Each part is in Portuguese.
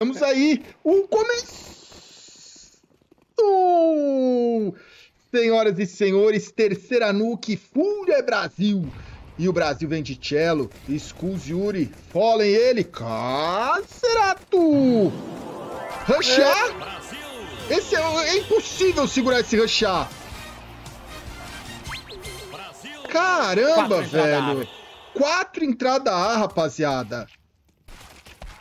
Vamos aí o começo! Senhoras e senhores, terceira nuke, Fúria é Brasil! E o Brasil vem de cello, Skulls Yuri, Fallen ele, Cacerato! Rushar? É, esse é, é, impossível segurar esse rushar! Caramba, Quatro velho! Entrada Quatro entrada A, rapaziada!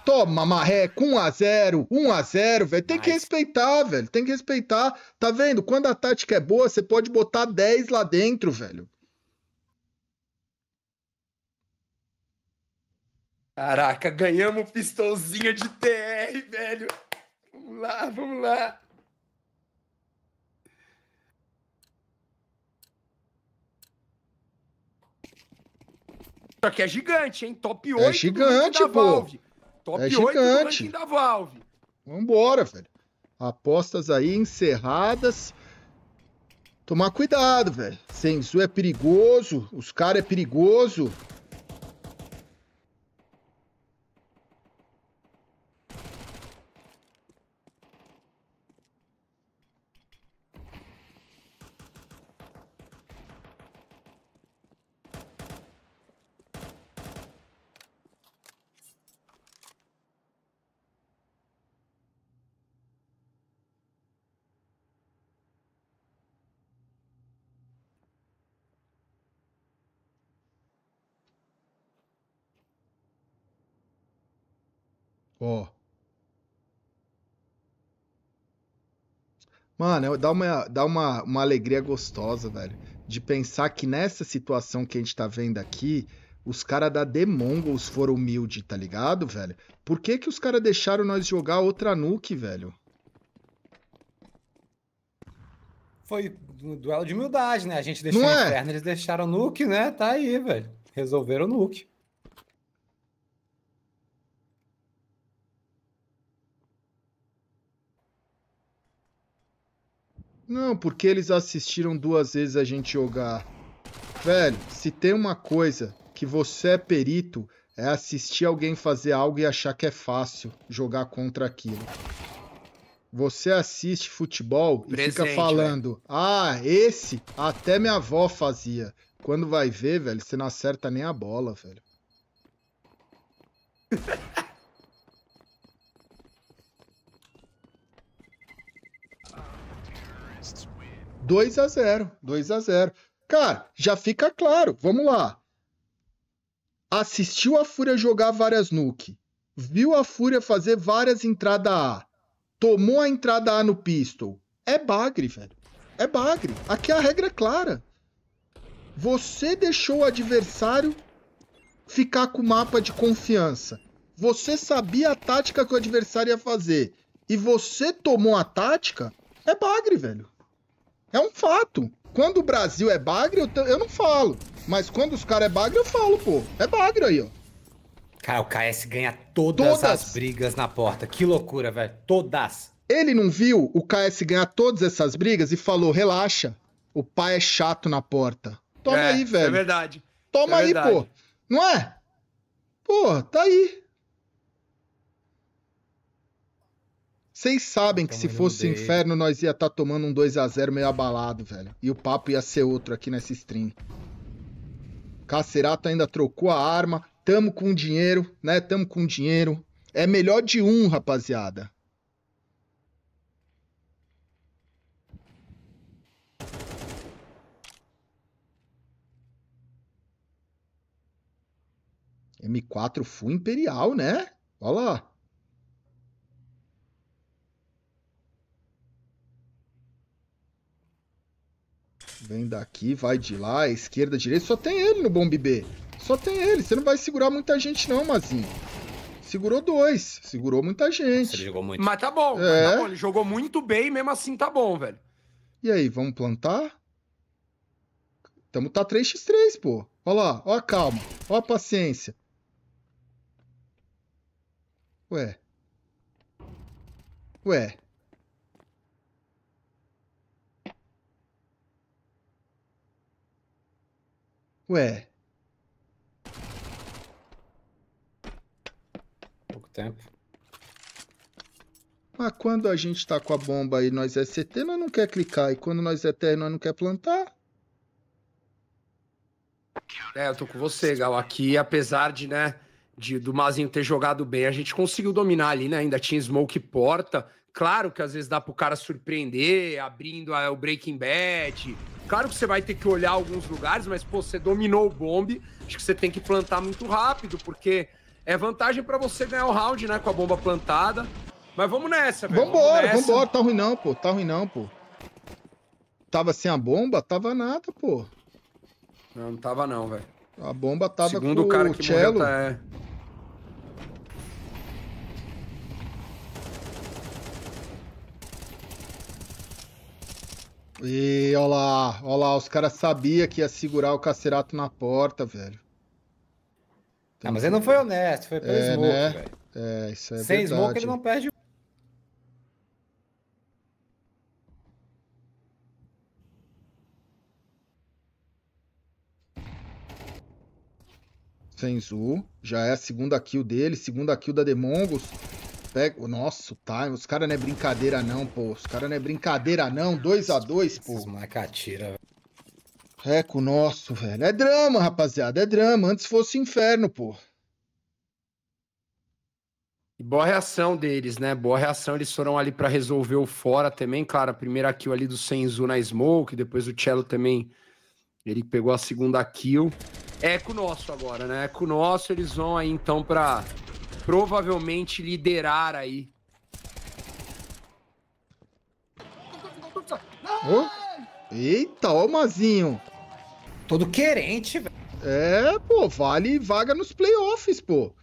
Toma, marreco, 1x0, 1x0, velho. Tem que respeitar, velho. Tem que respeitar. Tá vendo? Quando a tática é boa, você pode botar 10 lá dentro, velho. Caraca, ganhamos pistolzinha de TR, velho. Vamos lá, vamos lá. Só que é gigante, hein? Top 8 é gigante, da pô. Valve. Top é 8 gigante. do ranking da Valve. Vambora, velho. Apostas aí encerradas. Tomar cuidado, velho. Senzu é perigoso, os caras é perigoso. Ó. Mano, é, dá uma, dá uma, uma alegria gostosa, velho. De pensar que nessa situação que a gente tá vendo aqui, os caras da The Mongols foram humildes, tá ligado, velho? Por que que os caras deixaram nós jogar outra nuke, velho? Foi um duelo de humildade, né? A gente deixou Não o é? inferno, eles deixaram nuke, né? Tá aí, velho. Resolveram o nuke. Não, porque eles assistiram duas vezes a gente jogar. Velho, se tem uma coisa que você é perito, é assistir alguém fazer algo e achar que é fácil jogar contra aquilo. Você assiste futebol Presente, e fica né? falando: velho. "Ah, esse até minha avó fazia". Quando vai ver, velho, você não acerta nem a bola, velho. 2 a 0, 2 a 0. Cara, já fica claro, vamos lá. Assistiu a Fúria jogar várias nuke, viu a Fúria fazer várias entrada A, tomou a entrada A no pistol. É bagre, velho. É bagre. Aqui a regra é clara. Você deixou o adversário ficar com o mapa de confiança. Você sabia a tática que o adversário ia fazer e você tomou a tática, é bagre, velho. É um fato. Quando o Brasil é bagre, eu, eu não falo. Mas quando os caras é bagre, eu falo, pô. É bagre aí, ó. Cara, o KS ganha todas, todas, as brigas na porta. Que loucura, velho. Todas. Ele não viu o KS ganhar todas essas brigas e falou: relaxa, o pai é chato na porta. Toma é, aí, velho. É verdade. Toma é aí, pô. Não é? Pô, tá aí. Vocês sabem que se fosse inferno, nós ia estar tá tomando um 2 a 0 meio abalado, velho. E o papo ia ser outro aqui nessa stream. Cacerato ainda trocou a arma. Tamo com dinheiro, né? Tamo com dinheiro. É melhor de um, rapaziada. M4 full imperial, né? Olha lá. Vem daqui, vai de lá, esquerda, direita. Só tem ele no Bomb B. Só tem ele. Você não vai segurar muita gente não, Mazinho. Segurou dois. Segurou muita gente. Ele jogou muito. Mas tá bom, é. mas tá é. bom. Ele jogou muito bem, mesmo assim tá bom, velho. E aí, vamos plantar? Tamo tá 3x3, pô. Ó lá, ó a calma, ó a paciência. Ué. Ué. Ué. Pouco tempo. Mas quando a gente tá com a bomba e nós é CT, nós não quer clicar. E quando nós é TR, nós não quer plantar. É, eu tô com você, Gal. Aqui, apesar de, né, de, do Mazinho ter jogado bem, a gente conseguiu dominar ali, né? Ainda tinha smoke porta. Claro que às vezes dá pro cara surpreender, abrindo a, é, o Breaking Bad, Claro que você vai ter que olhar alguns lugares, mas pô, você dominou o bombe. Acho que você tem que plantar muito rápido, porque é vantagem para você ganhar o round, né? Com a bomba plantada. Mas vamos nessa, velho. Vambora, vambora. Tá ruim não, pô. Tá ruim não, pô. Tava sem a bomba? Tava nada, pô. Não, não tava não, velho. A bomba tava Segundo com o cara que cello. Morreu, tá, é... E olha lá, olha lá, os caras sabiam que ia segurar o cacerato na porta, velho. ah, mas ele não foi honesto, foi pelo é, smoke, né? velho. É, isso é Sem verdade. smoke ele não perde. Senzu, já é a segunda kill dele, segunda kill da Demongos. Pega... Nossa, o time. Os caras não é brincadeira não, pô. Os caras não é brincadeira não. 2x2, pô. Esses macatira, Reco nosso, velho. É drama, rapaziada. É drama. Antes fosse inferno, pô. E boa reação deles, né? Boa reação. Eles foram ali para resolver o fora também, cara. primeira kill ali do Senzu na smoke. Depois o Cello também. Ele pegou a segunda kill. Eco nosso agora, né? Eco nosso. Eles vão aí então pra provavelmente liderar aí. Oh. Eita, ó o Mazinho. Todo querente, velho. É, pô, vale vaga nos playoffs, pô.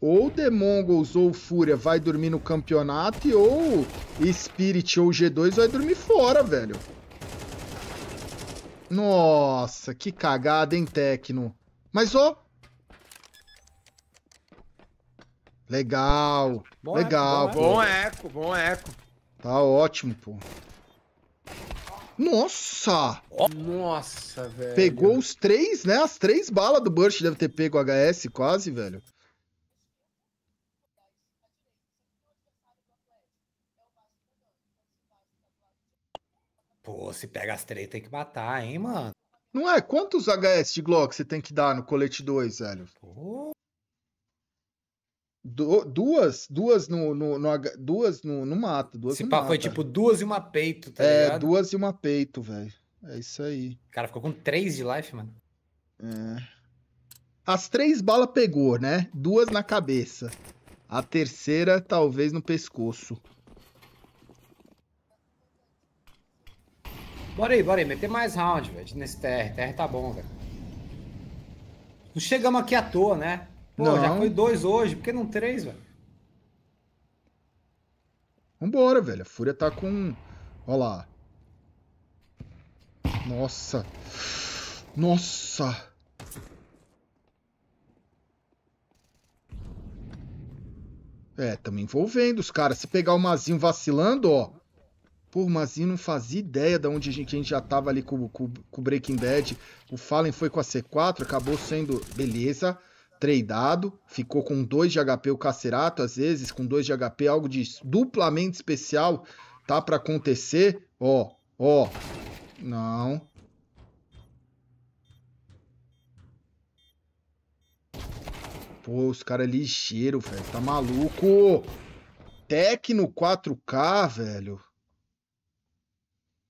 Ou The Mongols ou Fúria vai dormir no campeonato, ou Spirit ou G2 vai dormir fora, velho. Nossa, que cagada, hein, Tecno. Mas, ó, Legal. Bom legal. Eco, bom, eco, bom eco. Tá ótimo, pô. Nossa! Nossa, velho. Pegou os três, né? As três balas do Burst deve ter pego HS quase, velho. Pô, se pega as três tem que matar, hein, mano? Não é? Quantos HS de Glock você tem que dar no colete 2, velho? Pô duas, duas no, no, no, duas no, no mato duas Esse no papo foi tipo duas e uma peito, tá É, ligado? duas e uma peito, velho. É isso aí. Cara, ficou com três de life, mano. É. As três balas pegou, né? Duas na cabeça. A terceira, talvez, no pescoço. Bora aí, bora aí. Meter mais round, velho, nesse TR. TR tá bom, velho. Não chegamos aqui à toa, né? Pô, não. já foi dois hoje, por que não três, velho? Vambora, velho. A Fúria tá com. Olha lá. Nossa. Nossa. É, tamo envolvendo os caras. Se pegar o Mazinho vacilando, ó. Pô, o Mazinho não fazia ideia de onde a gente, a gente já tava ali com o Breaking Bad. O Fallen foi com a C4, acabou sendo... Beleza. Beleza tradeado, ficou com 2 de HP o Cacerato, às vezes com 2 de HP, algo de duplamente especial tá para acontecer. Ó, ó, não. Pô, os caras é ligeiro, velho, tá maluco. Tecno 4K, velho.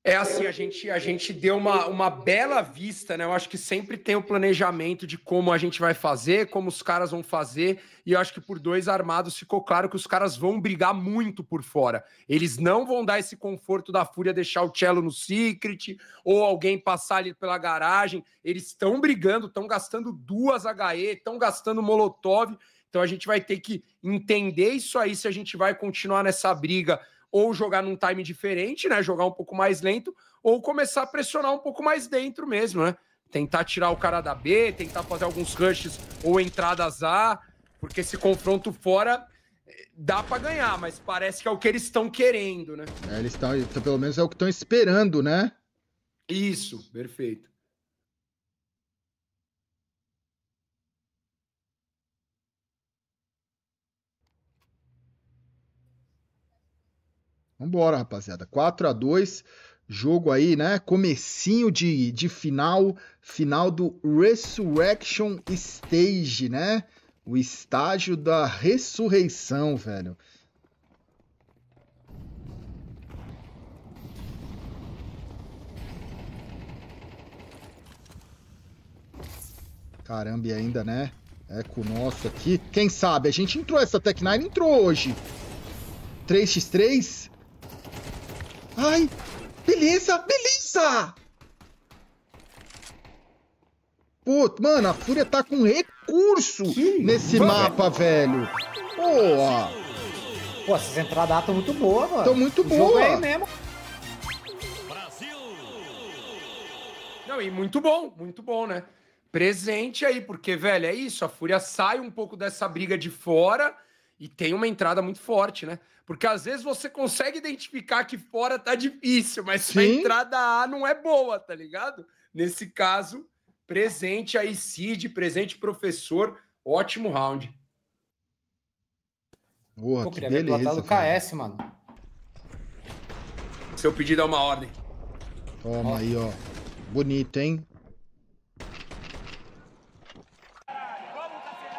É assim, a gente, a gente deu uma, uma bela vista, né? Eu acho que sempre tem o planejamento de como a gente vai fazer, como os caras vão fazer, e eu acho que por dois armados ficou claro que os caras vão brigar muito por fora. Eles não vão dar esse conforto da fúria deixar o Cello no Secret ou alguém passar ali pela garagem. Eles estão brigando, estão gastando duas HE, estão gastando Molotov. Então a gente vai ter que entender isso aí se a gente vai continuar nessa briga ou jogar num time diferente, né? Jogar um pouco mais lento, ou começar a pressionar um pouco mais dentro mesmo, né? Tentar tirar o cara da B, tentar fazer alguns rushes ou entradas A, porque esse confronto fora eh, dá para ganhar, mas parece que é o que eles estão querendo, né? É, eles estão, então, pelo menos é o que estão esperando, né? Isso, perfeito. Vambora, rapaziada. 4 a 2 jogo aí, né? Comecinho de, de final, final do Resurrection Stage, né? O estágio da ressurreição, velho. Caramba, e ainda, né? Eco nosso aqui. Quem sabe? A gente entrou, essa Tech9 entrou hoje. 3x3? Ai, beleza, beleza! Pô, mano, a Fúria tá com recurso Sim, nesse mano, mapa, velho. Boa! Pô, essas entradas estão muito boas, mano. Estão muito boas. É mesmo. Brasil! Não, e muito bom, muito bom, né? Presente aí, porque, velho, é isso. A Fúria sai um pouco dessa briga de fora e tem uma entrada muito forte, né? Porque às vezes você consegue identificar que fora tá difícil, mas a entrada A não é boa, tá ligado? Nesse caso, presente aí, Cid, presente professor, ótimo round. Boa, Pô, que beleza, do cara. KS, mano. Seu pedido é uma ordem. Toma ó. aí, ó. Bonito, hein?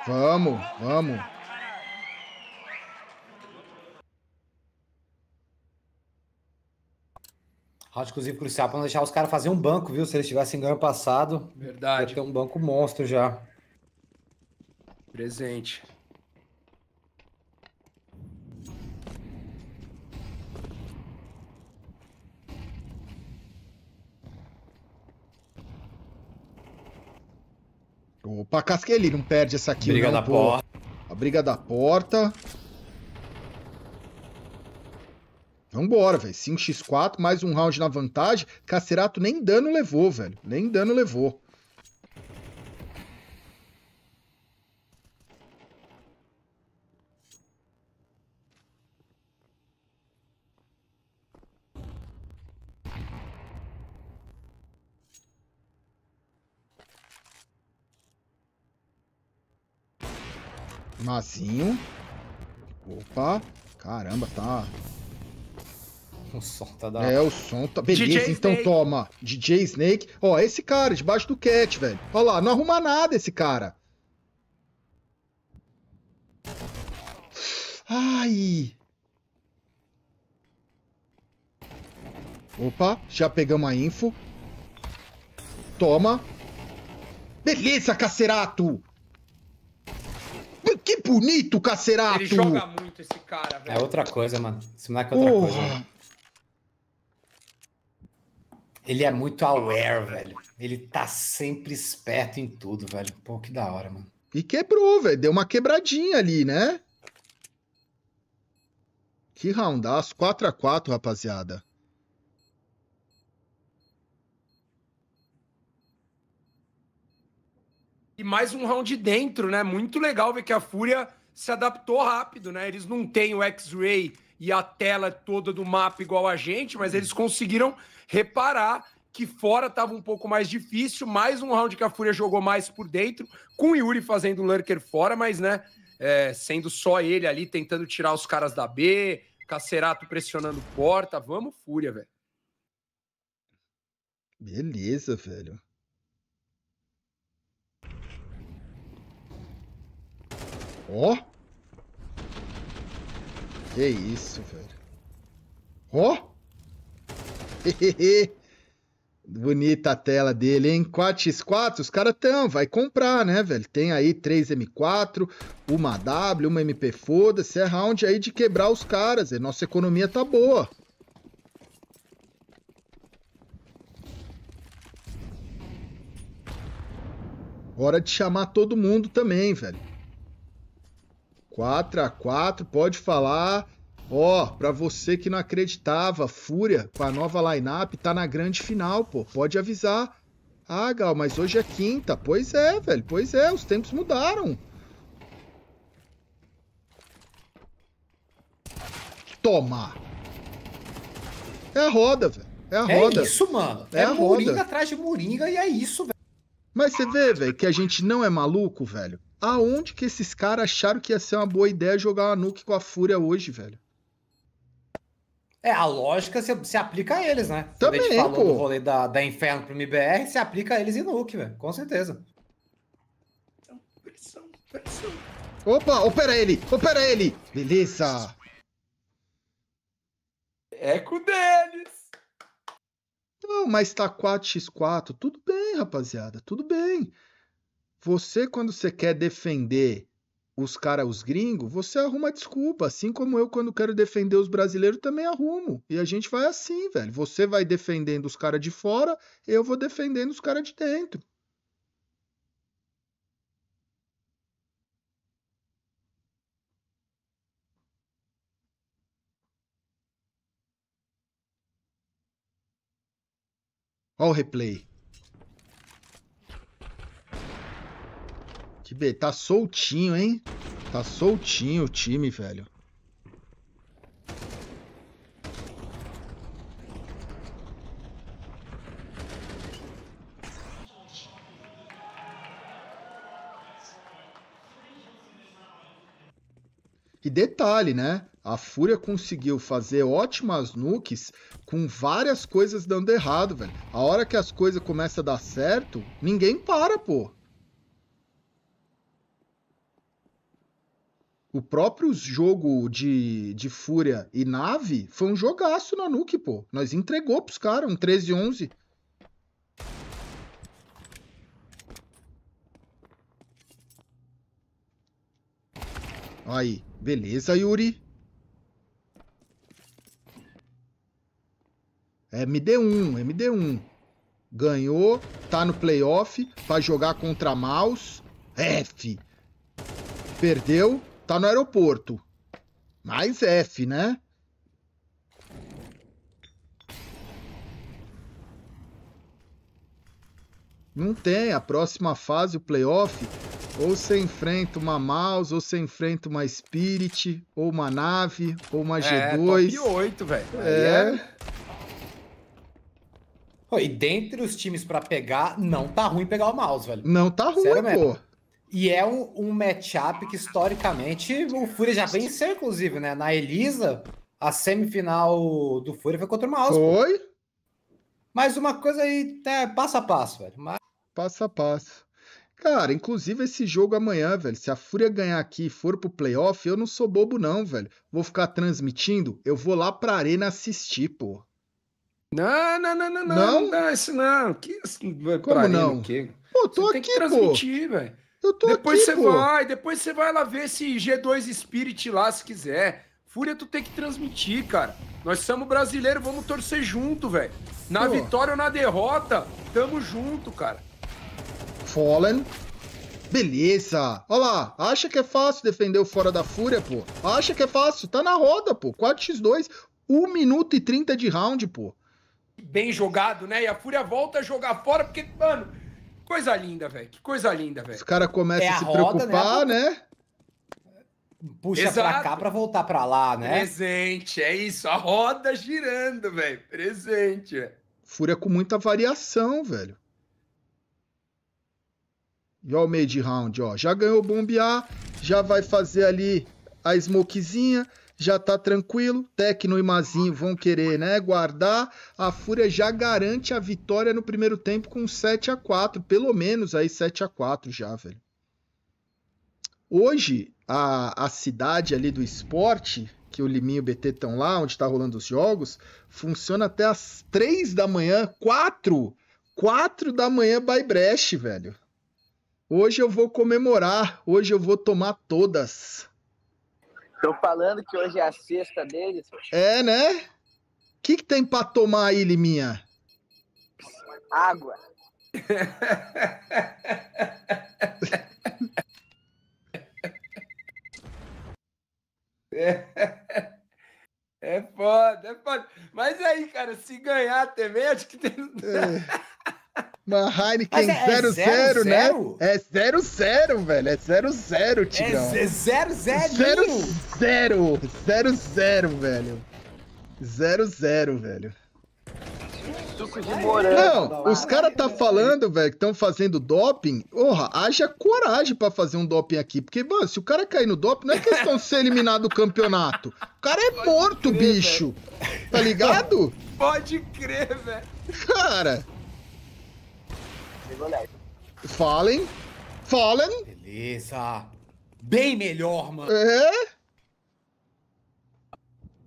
Vamos, vamos. Acho, inclusive, crucial para não deixar os caras fazer um banco, viu? Se eles tivessem ganho passado. Verdade. Ia ter um banco monstro já. Presente. Opa, Casquelli, não perde essa aqui. Briga não, da pô. porta. A briga da porta. Vambora, velho. 5x4, mais um round na vantagem. Cacerato nem dano levou, velho. Nem dano levou. Mazinho. Opa. Caramba, tá o som tá da É, o som tá. Beleza, DJ então Snake. toma. DJ Snake. Ó, esse cara, debaixo do cat, velho. Ó lá, não arruma nada esse cara. Ai. Opa, já pegamos a info. Toma. Beleza, cacerato! Que bonito, cacerato! Ele joga muito esse cara, velho. É outra coisa, mano. Esse moleque é outra Porra. coisa. Mano. Ele é muito aware, velho. Ele tá sempre esperto em tudo, velho. Pô, que da hora, mano. E quebrou, velho. Deu uma quebradinha ali, né? Que roundaço. 4x4, rapaziada. E mais um round de dentro, né? Muito legal ver que a Fúria se adaptou rápido, né? Eles não têm o X-Ray e a tela toda do mapa igual a gente, mas eles conseguiram reparar que fora estava um pouco mais difícil, mais um round que a Fúria jogou mais por dentro, com o Yuri fazendo o Lurker fora, mas né, é, sendo só ele ali tentando tirar os caras da B, Cacerato pressionando porta, vamos Fúria, velho. Beleza, velho. Ó! Oh. Que isso, velho. Ó! Oh. Bonita a tela dele, hein? 4x4, os caras estão, vai comprar, né, velho? Tem aí 3M4, uma W, uma MP, foda-se, é round aí de quebrar os caras, e nossa economia tá boa. Hora de chamar todo mundo também, velho. 4 x 4 pode falar. Ó, oh, pra você que não acreditava, Fúria, com a nova line-up, tá na grande final, pô. Pode avisar. Ah, Gal, mas hoje é quinta. Pois é, velho. Pois é, os tempos mudaram. Toma! É a roda, velho. É a é roda. É isso, mano. É, é a moringa atrás de moringa e é isso, velho. Mas você vê, velho, que a gente não é maluco, velho. Aonde que esses caras acharam que ia ser uma boa ideia jogar uma nuke com a Fúria hoje, velho? É, a lógica se, se aplica a eles, né? Também, a gente tipo, falou pô. do rolê da, da Inferno pro MBR, se aplica a eles e Nuke, velho. Com certeza. Pressão, pressão. Opa, opera ele! Opera ele! Beleza! Eco deles! Não, mas tá 4x4. Tudo bem, rapaziada. Tudo bem. Você, quando você quer defender os caras, os gringos, você arruma desculpa. Assim como eu, quando quero defender os brasileiros, também arrumo. E a gente vai assim, velho. Você vai defendendo os caras de fora, eu vou defendendo os caras de dentro. Olha o replay. Que B, tá soltinho, hein? Tá soltinho o time, velho. E detalhe, né? A Fúria conseguiu fazer ótimas nukes com várias coisas dando errado, velho. A hora que as coisas começam a dar certo, ninguém para, pô. O próprio jogo de, de Fúria e Nave foi um jogaço na Nuke, pô. Nós entregou pros caras um 13-11. Aí, beleza, Yuri. MD1, MD1. Ganhou, tá no playoff vai jogar contra Maus. F. Perdeu, Tá no aeroporto. Mais F, né? Não tem. A próxima fase, o playoff, ou você enfrenta uma Mouse, ou você enfrenta uma Spirit, ou uma nave, ou uma é, G2. Top 8, velho. É. é. Oh, e dentre os times para pegar, não tá ruim pegar o mouse, velho. Não tá ruim, Sério pô. Mesmo. E é um, um matchup que historicamente o Fúria já venceu, inclusive, né? Na Elisa, a semifinal do Fúria foi contra o Maus. Foi? Mas uma coisa aí, é, passo a passo, velho. Mas... Passo a passo. Cara, inclusive esse jogo amanhã, velho, se a Fúria ganhar aqui e for pro playoff, eu não sou bobo não, velho. Vou ficar transmitindo, eu vou lá pra arena assistir, pô. Não, não, não, não, não. Não, não isso não. Que, Como pra não? Arena, o quê? Pô, tô Você aqui, tem que transmitir, velho depois aqui, você pô. vai, depois você vai lá ver esse G2 Spirit lá, se quiser. Fúria, tu tem que transmitir, cara. Nós somos brasileiros, vamos torcer junto, velho. Na pô. vitória ou na derrota, tamo junto, cara. Fallen. Beleza. Olha lá, acha que é fácil defender o Fora da Fúria, pô? Acha que é fácil? Tá na roda, pô. 4x2, 1 minuto e 30 de round, pô. Bem jogado, né? E a Fúria volta a jogar fora, porque, mano Coisa linda, velho. Que coisa linda, velho. Os caras começam é a, se roda, né? preocupar, né? né? Puxa Exato. pra cá pra voltar pra lá, né? Presente, é isso. A roda girando, velho. Presente, Fúria com muita variação, velho. E ó, o mid round, ó. Já ganhou o bombear, já vai fazer ali a smokezinha já tá tranquilo. Tecno e Mazinho vão querer, né, guardar. A Fúria já garante a vitória no primeiro tempo com 7 a 4, pelo menos aí 7 a 4 já, velho. Hoje a, a cidade ali do esporte, que o Liminho e o BT estão lá, onde tá rolando os jogos, funciona até as 3 da manhã, 4, 4 da manhã by Brecht, velho. Hoje eu vou comemorar, hoje eu vou tomar todas. Tô falando que hoje é a sexta deles. É, né? O que, que tem pra tomar aí, Liminha? Água. é, é foda, é foda. Mas aí, cara, se ganhar também, acho que tem. É. Uma Heineken 00, é, é né? É 00, velho. É 00, Tigrão. É 00, 00. 00, velho. 00, velho. Não, os caras tá falando, velho, que estão fazendo doping. Porra, haja coragem para fazer um doping aqui. Porque, mano, se o cara cair no doping, não é questão de ser eliminado do campeonato. O cara é morto, crer, bicho. Véio. Tá ligado? Pode crer, velho. Cara. Fallen. Fallen. Beleza. Bem melhor, mano. É?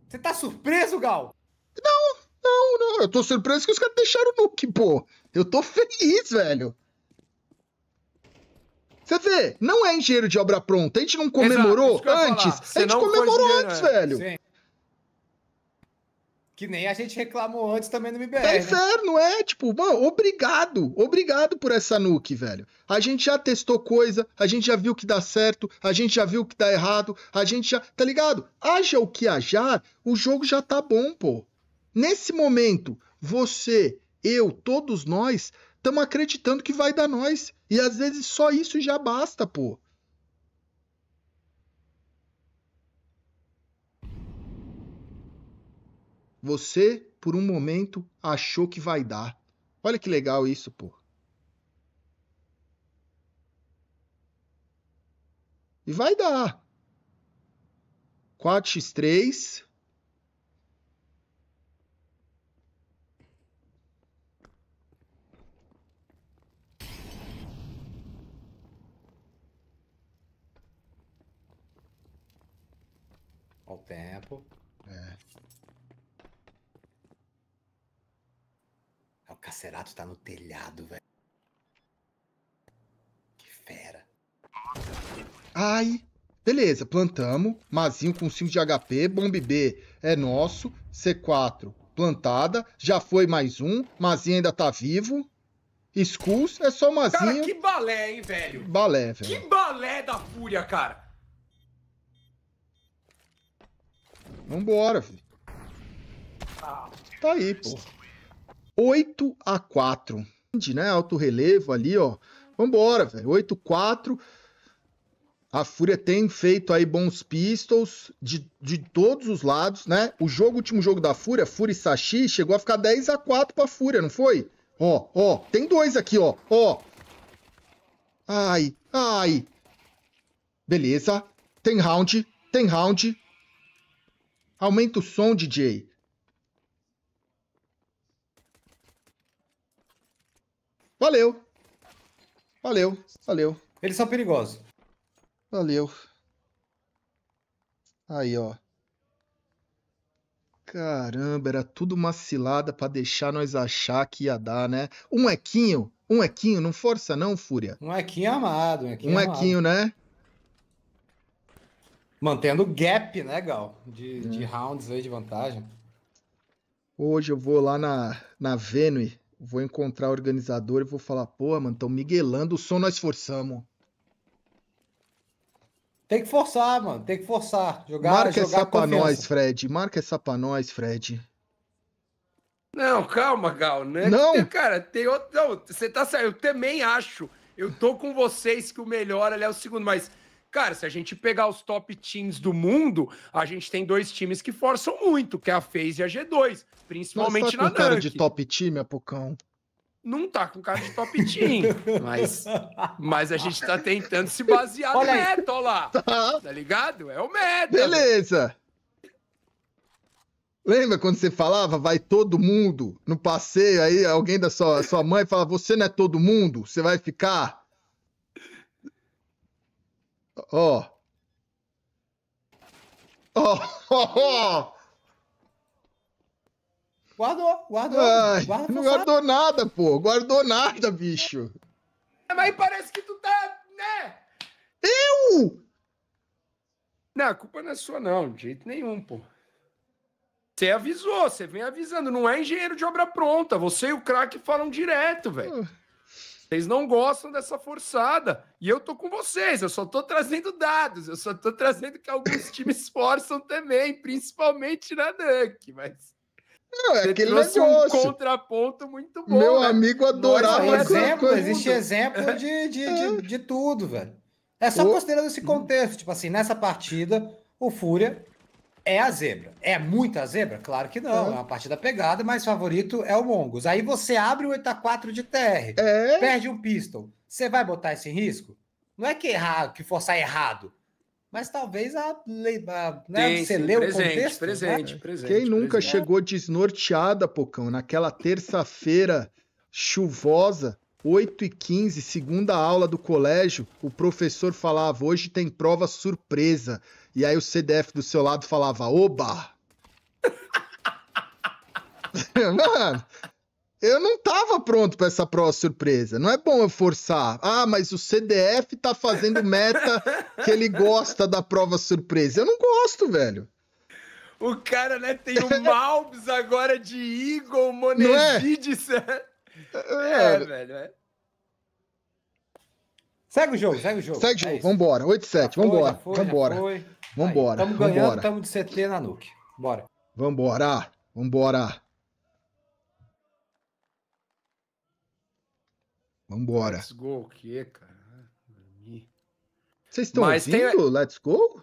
Você tá surpreso, Gal? Não, não, não. Eu tô surpreso que os caras deixaram o Nuke, pô. Eu tô feliz, velho. Você vê, não é engenheiro de obra pronta. A gente não comemorou Exato, antes. A gente comemorou antes, velho. Sim. Que nem a gente reclamou antes também no MBR. Pois tá né? é, é? Tipo, mano, obrigado. Obrigado por essa nuke, velho. A gente já testou coisa, a gente já viu que dá certo, a gente já viu que dá errado, a gente já. Tá ligado? Haja o que haja, o jogo já tá bom, pô. Nesse momento, você, eu, todos nós, estamos acreditando que vai dar nós. E às vezes só isso já basta, pô. Você, por um momento, achou que vai dar. Olha que legal isso, pô. E vai dar. 4x3. Ao pé. Cacerato tá no telhado, velho. Que fera. Ai, beleza, plantamos. Mazinho com 5 de HP, bomb B é nosso, C4 plantada, já foi mais um, Mazinho ainda tá vivo. Skulls é só Mazinho. Cara, que balé, hein, velho? Balé, velho. Que balé da fúria, cara. Vambora, filho. Ah. Tá aí, pô. 8 a 4 né? Alto relevo ali, ó. Vambora, velho. 8 4 a Fúria tem feito aí bons pistols de, de todos os lados, né? O jogo, último jogo da Fúria, Fúria e Sashi, chegou a ficar 10 a 4 pra Fúria, não foi? Ó, ó, tem dois aqui, ó, ó. Ai, ai. Beleza. Tem round, tem round. Aumenta o som, DJ. Valeu. Valeu, valeu. Eles são perigosos. Valeu. Aí, ó. Caramba, era tudo uma cilada pra deixar nós achar que ia dar, né? Um equinho, um equinho, não força não, Fúria. Um equinho amado, um equinho Um amado. né? Mantendo o gap, né, Gal? De, é. de rounds aí de vantagem. Hoje eu vou lá na, na Venue Vou encontrar o organizador e vou falar, pô, mano, tão miguelando, o som nós forçamos. Tem que forçar, mano, tem que forçar. Jogar, Marca jogar essa pra nós, Fred. Marca essa pra nós, Fred. Não, calma, Gal, né? Não! Tem, cara, tem outro. Não, você tá certo. Eu também acho. Eu tô com vocês que o melhor ali é o segundo, mas Cara, se a gente pegar os top teams do mundo, a gente tem dois times que forçam muito, que é a FaZe e a G2, principalmente Mas tá na cara Dunk. de top time, Apucão. Não tá com cara de top team, mas, mas a gente tá tentando se basear no método meta, lá. Tá. tá. ligado? É o meta. Beleza. Lembra quando você falava, vai todo mundo no passeio, aí alguém da sua, sua mãe fala, você não é todo mundo, você vai ficar? Ó. Ó. Guardou, guardou. Ai, guarda não guardou nada, pô. Guardou nada, bicho. É, mas parece que tu tá, né? Eu? Não, a culpa não é sua, não. De jeito nenhum, pô. Você avisou, você vem avisando. Não é engenheiro de obra pronta. Você e o craque falam direto, velho. Uh. Vocês não gostam dessa forçada. E eu tô com vocês, eu só tô trazendo dados, eu só tô trazendo que alguns times forçam também, principalmente na Dunk, mas. Não, é aquele negócio. um contraponto muito bom. Meu né? amigo adorava. Não, exemplo, existe exemplo de, de, de, é. de, tudo, velho. É só considerando esse uhum. contexto. Tipo assim, nessa partida, o Fúria é a zebra. É muita zebra? Claro que não. É, é uma partida pegada, mas favorito é o Mongus. Aí você abre o 8 a 4 de TR, é... perde um pistol. Você vai botar esse risco? Não é que errar, que forçar errado. Mas talvez a, a né, Tem, você sim, leu presente, o contexto. Né? Presente, né? presente. Quem nunca presente. chegou desnorteada, Pocão, naquela terça-feira chuvosa, 8 e 15, segunda aula do colégio, o professor falava: hoje tem prova surpresa. E aí o CDF do seu lado falava, oba! Mano, eu não tava pronto para essa prova surpresa. Não é bom eu forçar. Ah, mas o CDF tá fazendo meta que ele gosta da prova surpresa. Eu não gosto, velho. O cara, né, tem o Malbs agora de Eagle, é? Monesides. É? É, é, velho. É. Segue o jogo, segue o jogo. Segue o jogo, é vambora. 8-7, vambora. Foi, vambora. Vambora. Estamos ganhando, estamos de CT na Nuke. Bora. Vambora. Vambora. Vambora. Let's go, o quê, cara? Vocês estão vendo ouvindo tem... Let's Go?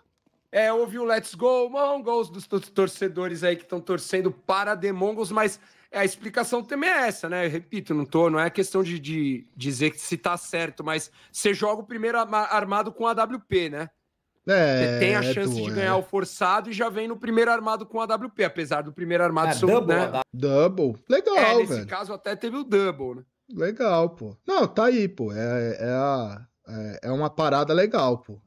É, ouvi o Let's Go Mongols dos torcedores aí que estão torcendo para The Mongols, mas a explicação também é essa, né? Eu repito, não tô, não é questão de, de dizer se tá certo, mas você joga o primeiro armado com AWP, né? É, você tem a é chance é de né? ganhar é. o forçado e já vem no primeiro armado com a WP, apesar do primeiro armado é, ser double, né? double. Legal, é, nesse caso até teve o double, né? Legal, pô. Não, tá aí, pô. É, é, a, é, é uma parada legal, pô.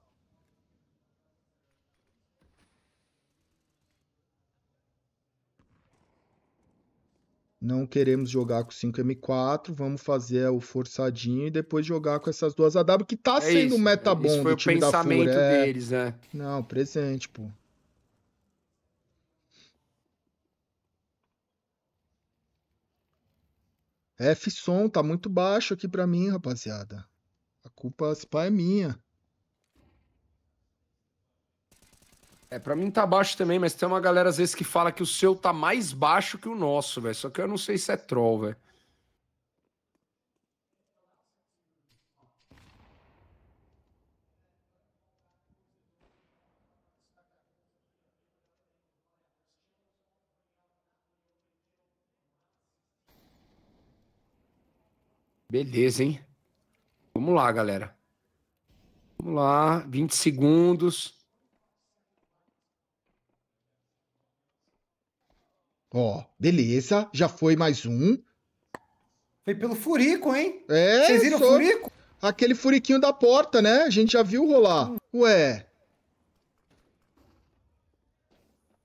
não queremos jogar com 5M4, vamos fazer o forçadinho e depois jogar com essas duas AW, que tá é sendo um meta bom isso foi o pensamento deles, né? Não, presente, pô. F-som tá muito baixo aqui pra mim, rapaziada. A culpa, se pá, é minha. É, pra mim tá baixo também, mas tem uma galera às vezes que fala que o seu tá mais baixo que o nosso, velho. Só que eu não sei se é troll, velho. Beleza, hein? Vamos lá, galera. Vamos lá, 20 segundos. Ó, beleza, já foi mais um. Foi pelo furico, hein? É, Vocês viram o furico? Aquele furiquinho da porta, né? A gente já viu rolar. Hum. Ué.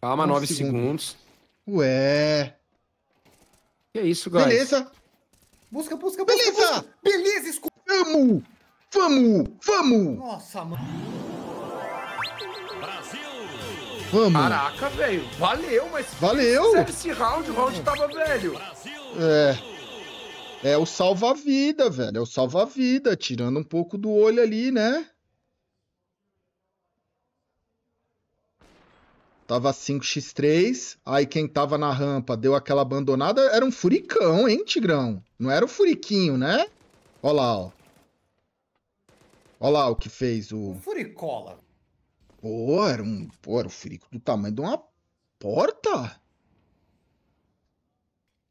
Calma, um nove segundo. segundos. Ué. Que é isso, galera? Beleza. Busca, busca, busca. Beleza! Busca. Beleza, escuta. Vamos! Vamos! Vamos! Nossa, mano. Vamos. Caraca, velho. Valeu, mas. Valeu! Esse round, o round tava velho. É. É o salva-vida, velho. É o salva-vida. Tirando um pouco do olho ali, né? Tava 5x3. Aí quem tava na rampa deu aquela abandonada. Era um furicão, hein, Tigrão? Não era o furiquinho, né? Olha lá, ó. Olha lá o que fez o. O Furicola. Pô, era um, pô, era um furico do tamanho de uma porta?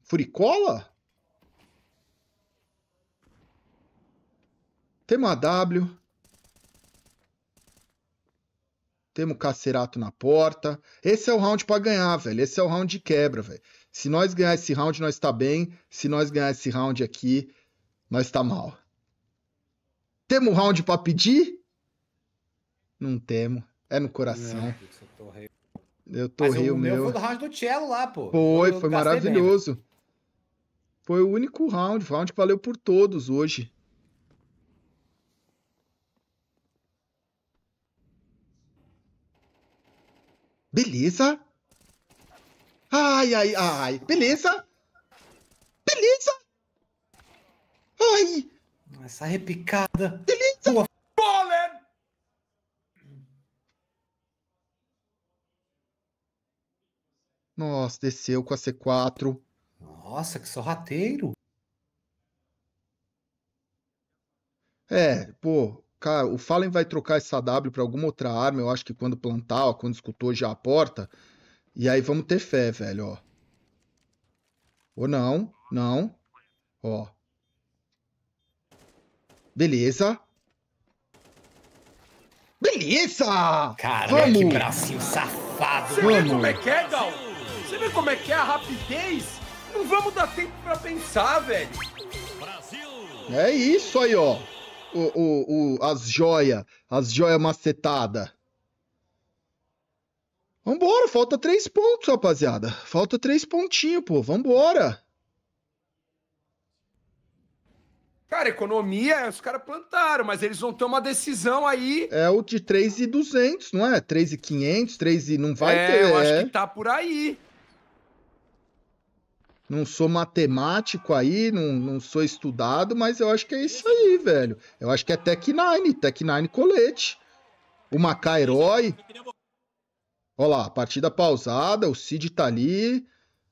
Furicola? Temos a W. Temos o cacerato na porta. Esse é o round para ganhar, velho. Esse é o round de quebra, velho. Se nós ganhar esse round, nós tá bem. Se nós ganhar esse round aqui, nós tá mal. Temos round para pedir? Não temos. É no coração. É. Eu torrei o, o meu. Foi do round do Cello lá, pô. Foi, foi né? maravilhoso. foi o único round, o round que valeu por todos hoje. Beleza. Ai, ai, ai. Beleza. Beleza. Ai. Essa repicada. Beleza. Nossa, desceu com a C4. Nossa, que sorrateiro. É, pô, cara, o Fallen vai trocar essa W para alguma outra arma, eu acho que quando plantar, ó, quando escutou já a porta. E aí vamos ter fé, velho, ó. Ou não, não. Ó. Beleza. Beleza! Cara, que bracinho safado. Você como é que é, Gal? Você vê como é que é a rapidez? Não vamos dar tempo para pensar, velho. É isso aí, ó. O, o, o, as joias, as joias macetada. Vambora, falta três pontos, rapaziada. Falta três pontinhos, pô. Vambora. Cara, economia, os caras plantaram, mas eles vão ter uma decisão aí. É o de 3,200, não é? 3,500, 3 e não vai é, ter. Eu acho é. que tá por aí. Não sou matemático aí, não, não sou estudado, mas eu acho que é isso aí, velho. Eu acho que é Tech Nine, Tech Nine colete. O Maca Herói. Olha lá, partida pausada, o Cid tá ali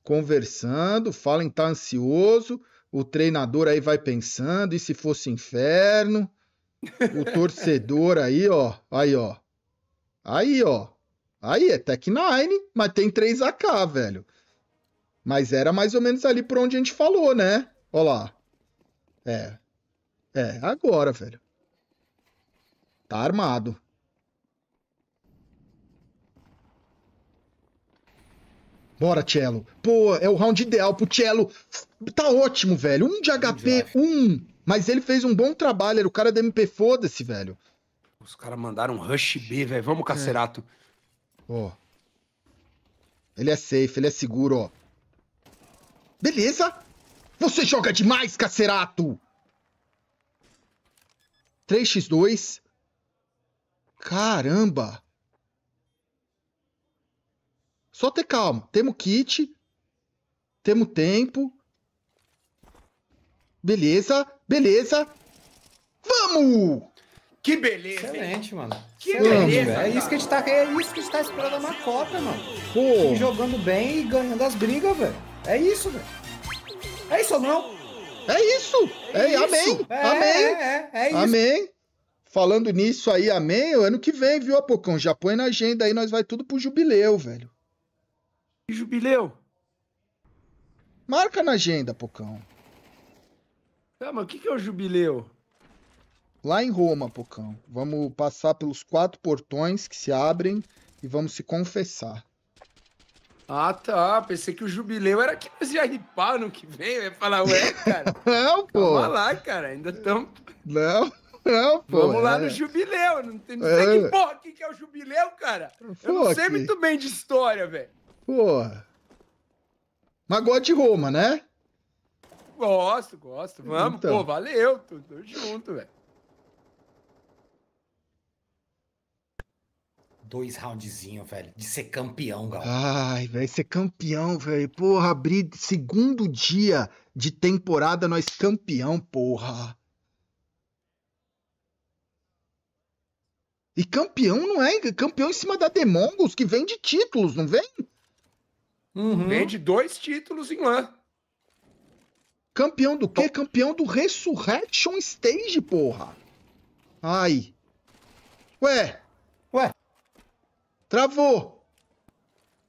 conversando, Fallen tá ansioso, o treinador aí vai pensando, e se fosse inferno? O torcedor aí, ó, aí, ó. Aí, ó. Aí é Tech Nine, mas tem 3AK, velho. Mas era mais ou menos ali por onde a gente falou, né? Olha lá. É. É, agora, velho. Tá armado. Bora, Cello. Pô, é o round ideal pro Cello. Tá ótimo, velho. Um de HP, um. Mas ele fez um bom trabalho. Era o cara da MP, foda-se, velho. Os caras mandaram um rush B, velho. Vamos, é. Cacerato. É. Ó. Ele é safe, ele é seguro, ó. Beleza. Você joga demais, cacerato! 3x2. Caramba! Só ter calma. Temos kit. Temos tempo. Beleza, beleza. Vamos! Que beleza! Excelente, mano. Que beleza! É isso, que a gente tá, é isso que a gente tá esperando Copa, é mano. Pô. jogando bem e ganhando as brigas, velho. É isso, velho. É isso ou não? É isso. É, isso. Amém. É, amém. É, é, é, isso. Amém. Falando nisso aí, amém. Ano que vem, viu, Apocão? Já põe na agenda aí, nós vai tudo pro jubileu, velho. Jubileu? Marca na agenda, Pocão. Calma, tá, o que, que é o jubileu? Lá em Roma, Pocão. Vamos passar pelos quatro portões que se abrem e vamos se confessar. Ah, tá. Pensei que o jubileu era que nós ia ripar no que vem. Eu ia falar, ué, cara. não, pô. Vamos lá, cara. Ainda estamos. Não. Não, pô. Vamos lá é. no jubileu. Não, tem, não é. sei que porra que, que é o jubileu, cara. Pô, eu não sei que... muito bem de história, velho. Porra. Mas gosta de Roma, né? Gosto, gosto. Vamos, então. pô, valeu. Tô, tô junto, velho. dois roundzinhos, velho, de ser campeão, Gal. Ai, velho, ser campeão, velho. Porra, abrir segundo dia de temporada, nós campeão, porra. E campeão não é campeão em cima da Demongos, que vende títulos, não vem? Uhum. Vende dois títulos em lá Campeão do quê? Então- campeão do Resurrection Stage, porra. Ai. Ué, Travou!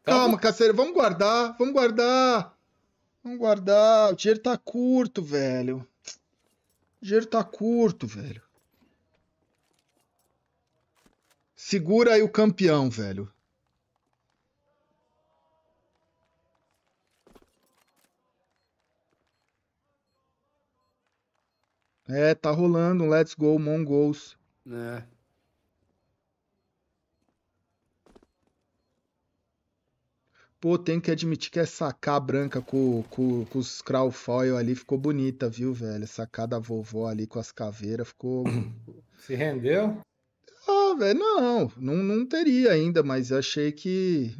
Calma, Calma Caceiro, vamos guardar, vamos guardar. Vamos guardar. O dinheiro tá curto, velho. O dinheiro tá curto, velho. Segura aí o campeão, velho. É, tá rolando um Let's Go Mongols. É. Pô, tenho que admitir que essa K branca com, com, com os crawfoil ali ficou bonita, viu, velho? Essa K da vovó ali com as caveiras ficou. Se rendeu? Ah, velho, não, não, não teria ainda, mas achei que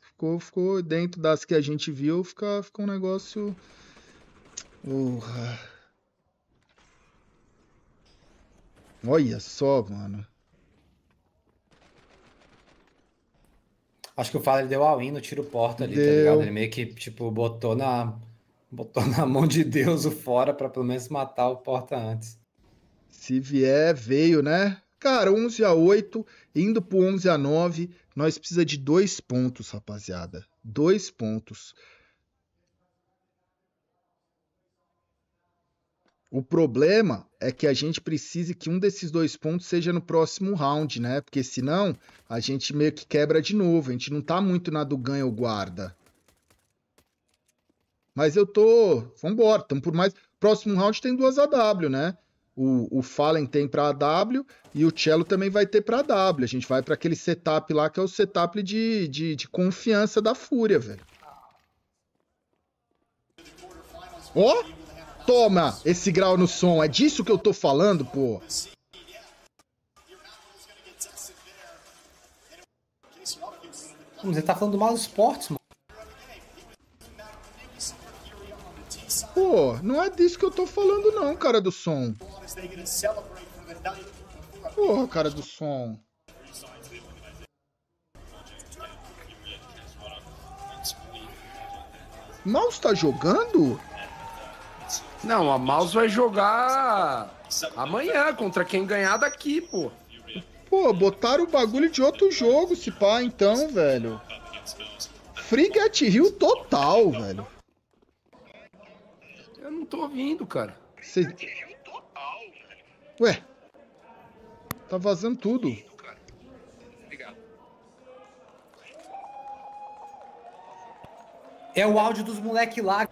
ficou, ficou dentro das que a gente viu, fica, ficou um negócio. Uh. Olha só, mano. Acho que o Fala ele deu all-in no tiro porta ali, tá deu. tá ligado? Ele meio que, tipo, botou na, botou na mão de Deus o fora para pelo menos matar o porta antes. Se vier, veio, né? Cara, 11 a 8, indo pro 11 a 9, nós precisa de dois pontos, rapaziada. Dois pontos. O problema é que a gente precise que um desses dois pontos seja no próximo round, né? Porque senão a gente meio que quebra de novo. A gente não tá muito na do ganha ou guarda. Mas eu tô. Vambora, tamo por mais. Próximo round tem duas AW, né? O, o Fallen tem para AW e o Cello também vai ter para AW. A gente vai para aquele setup lá que é o setup de, de, de confiança da Fúria, velho. Ó! Oh! Toma esse grau no som. É disso que eu tô falando, pô. Você tá falando mal dos esportes, mano. Pô, não é disso que eu tô falando não, cara do som. Porra, cara do som. Mal está jogando? Não, a Mouse vai jogar amanhã contra quem ganhar daqui, pô. Pô, botaram o bagulho de outro jogo, se pá, então, velho. Frigate Hill total, velho. Eu não tô ouvindo, cara. Cê... Ué. Tá vazando tudo. É o áudio dos moleque lá.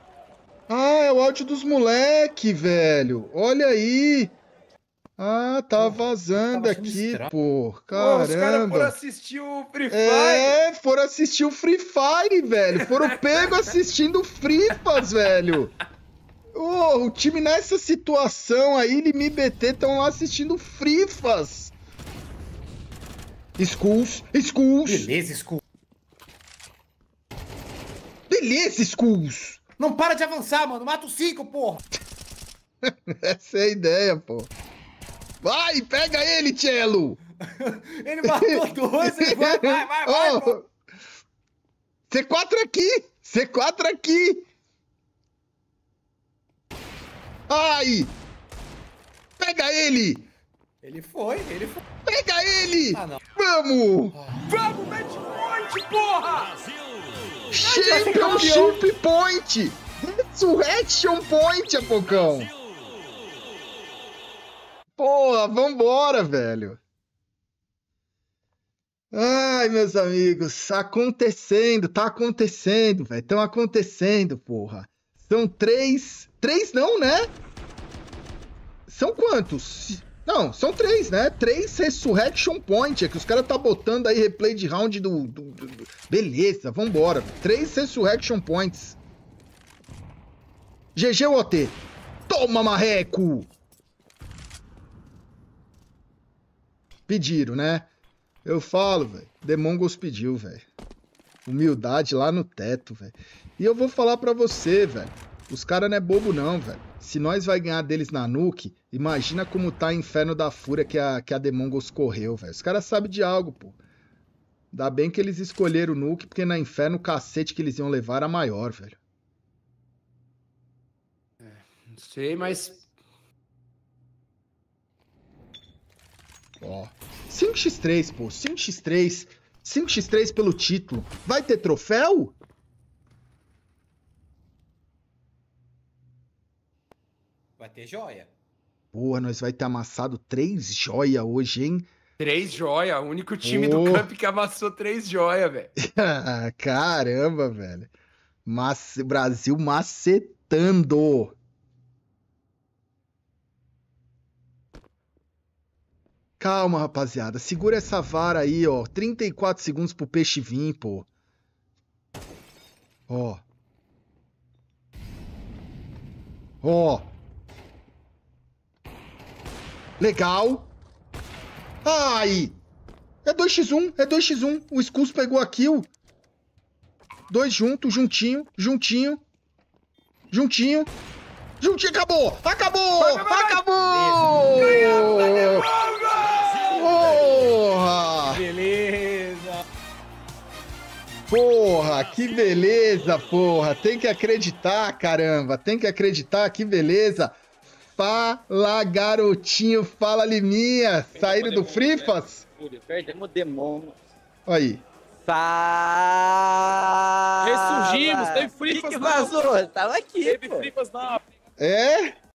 Ah, é o áudio dos moleque, velho. Olha aí. Ah, tá vazando aqui, pô. Caramba. os caras foram assistir o Free é, Fire. É, foram assistir o Free Fire, velho. Foram pego assistindo Fripas, velho. Oh, o time nessa situação aí, me BT estão lá assistindo Frifas. Schools, Schools. Beleza, Schools. Beleza, Schools. Não para de avançar, mano. Mata os cinco, porra. Essa é a ideia, pô. Vai, pega ele, Cello! ele matou dois, ele vai, vai, vai, oh. vai, pô. C4 aqui! C4 aqui! Ai! Pega ele! Ele foi, ele foi. Pega ele! Ah, não. Vamos! Vamos, match point, porra! Brasil! Championship Point! Resurrection Point, Apocão! Porra, vambora, velho! Ai, meus amigos, tá acontecendo, tá acontecendo, velho. tão acontecendo, porra. São três. Três não, né? São quantos? Não, são três, né? Três Resurrection Point. É que os caras tá botando aí replay de round do, do, do, do... Beleza, vambora. Três Resurrection Points. GG OT. Toma, marreco! Pediram, né? Eu falo, velho. Demongos pediu, velho. Humildade lá no teto, velho. E eu vou falar pra você, velho. Os caras não é bobo não, velho. Se nós vai ganhar deles na nuke, Imagina como tá o inferno da fúria que a, que a The Mongols correu, velho. Os caras sabem de algo, pô. Ainda bem que eles escolheram o Nuke, porque na inferno o cacete que eles iam levar era maior, velho. É, não sei, mas. Ó. 5x3, pô. 5x3. 5x3 pelo título. Vai ter troféu? Vai ter joia. Porra, nós vai ter amassado três joia hoje, hein? Três joia, o único time do campo que amassou três joia, velho. Caramba, velho. Mas Brasil macetando. Calma, rapaziada. Segura essa vara aí, ó. 34 segundos pro peixe vir, pô. Ó. Ó. Legal. Ai! É 2x1, é 2x1. O Skulls pegou a kill. Dois juntos, juntinho, juntinho. Juntinho. Juntinho, acabou! Acabou! Vai, vai, vai. Acabou! Ganhamos Porra! Beleza! Porra, que beleza, porra! Tem que acreditar, caramba! Tem que acreditar, que beleza! Fala, garotinho, fala, Liminha. Saíram do né? Frifas? Perdemos o demônio. Aí. Fala! Ressurgimos, teve Frifas que, que vazou? Tava aqui. Teve pô. Frifas na. É?